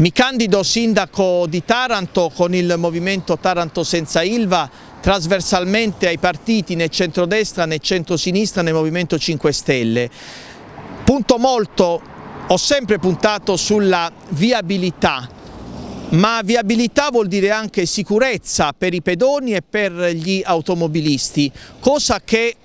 Mi candido sindaco di Taranto con il movimento Taranto senza Ilva trasversalmente ai partiti né centrodestra né centrosinistra né Movimento 5 Stelle. Punto molto, ho sempre puntato sulla viabilità, ma viabilità vuol dire anche sicurezza per i pedoni e per gli automobilisti, cosa che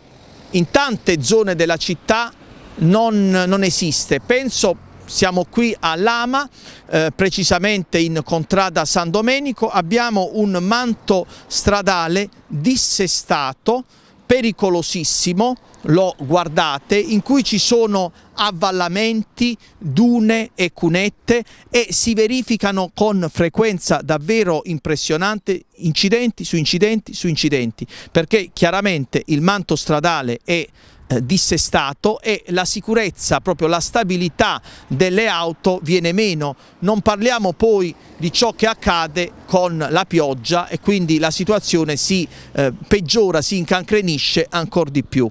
in tante zone della città non, non esiste. Penso siamo qui a Lama, eh, precisamente in contrada San Domenico, abbiamo un manto stradale dissestato, pericolosissimo, lo guardate, in cui ci sono avvallamenti, dune e cunette e si verificano con frequenza davvero impressionante incidenti su incidenti su incidenti, perché chiaramente il manto stradale è eh, dissestato e la sicurezza, proprio la stabilità delle auto viene meno. Non parliamo poi di ciò che accade con la pioggia e quindi la situazione si eh, peggiora, si incancrenisce ancora di più.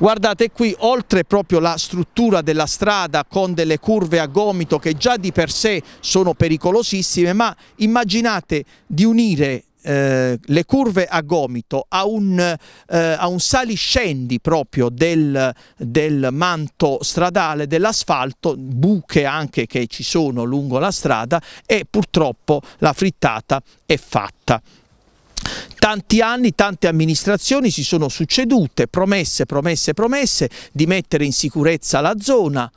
Guardate qui, oltre proprio la struttura della strada con delle curve a gomito che già di per sé sono pericolosissime, ma immaginate di unire eh, le curve a gomito, a un, eh, a un saliscendi proprio del, del manto stradale, dell'asfalto, buche anche che ci sono lungo la strada e purtroppo la frittata è fatta. Tanti anni, tante amministrazioni si sono succedute, promesse, promesse, promesse di mettere in sicurezza la zona,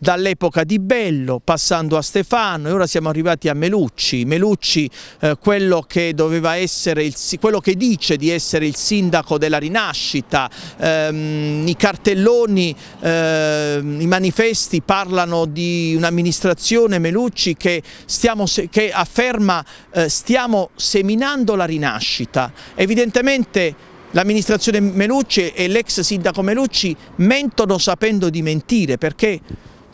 dall'epoca di Bello, passando a Stefano e ora siamo arrivati a Melucci. Melucci, eh, quello, che il, quello, che dice di essere il sindaco della rinascita, ehm, i cartelloni, ehm, i manifesti parlano di un'amministrazione Melucci che, stiamo, che afferma eh, stiamo seminando la rinascita. Evidentemente l'amministrazione Melucci e l'ex sindaco Melucci mentono sapendo di mentire perché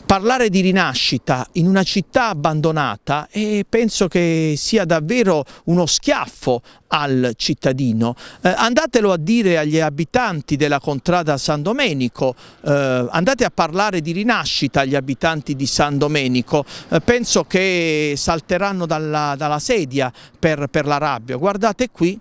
parlare di rinascita in una città abbandonata eh, penso che sia davvero uno schiaffo al cittadino. Eh, andatelo a dire agli abitanti della contrada San Domenico, eh, andate a parlare di rinascita agli abitanti di San Domenico, eh, penso che salteranno dalla, dalla sedia per, per la rabbia. Guardate qui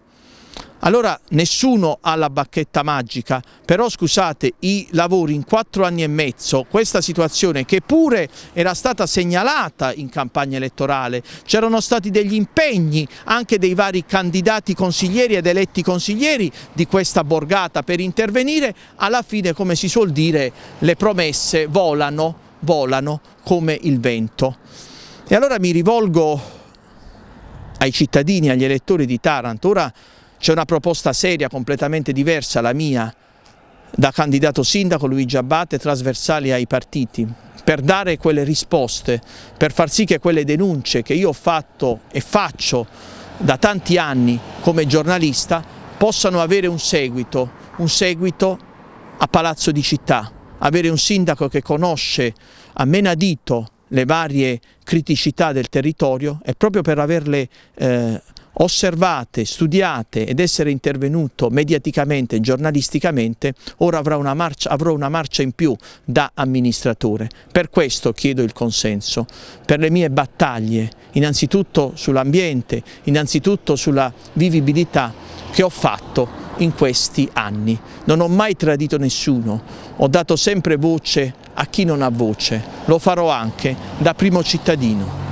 allora nessuno ha la bacchetta magica, però scusate, i lavori in quattro anni e mezzo, questa situazione che pure era stata segnalata in campagna elettorale, c'erano stati degli impegni anche dei vari candidati consiglieri ed eletti consiglieri di questa borgata per intervenire, alla fine come si suol dire le promesse volano, volano come il vento. E allora mi rivolgo ai cittadini, agli elettori di Taranto, ora c'è una proposta seria, completamente diversa, la mia, da candidato sindaco Luigi Abate, trasversale ai partiti, per dare quelle risposte, per far sì che quelle denunce che io ho fatto e faccio da tanti anni come giornalista possano avere un seguito, un seguito a Palazzo di Città, avere un sindaco che conosce a menadito le varie criticità del territorio e proprio per averle eh, osservate, studiate ed essere intervenuto mediaticamente e giornalisticamente, ora avrò una, marcia, avrò una marcia in più da amministratore. Per questo chiedo il consenso, per le mie battaglie, innanzitutto sull'ambiente, innanzitutto sulla vivibilità che ho fatto in questi anni. Non ho mai tradito nessuno, ho dato sempre voce a chi non ha voce, lo farò anche da primo cittadino.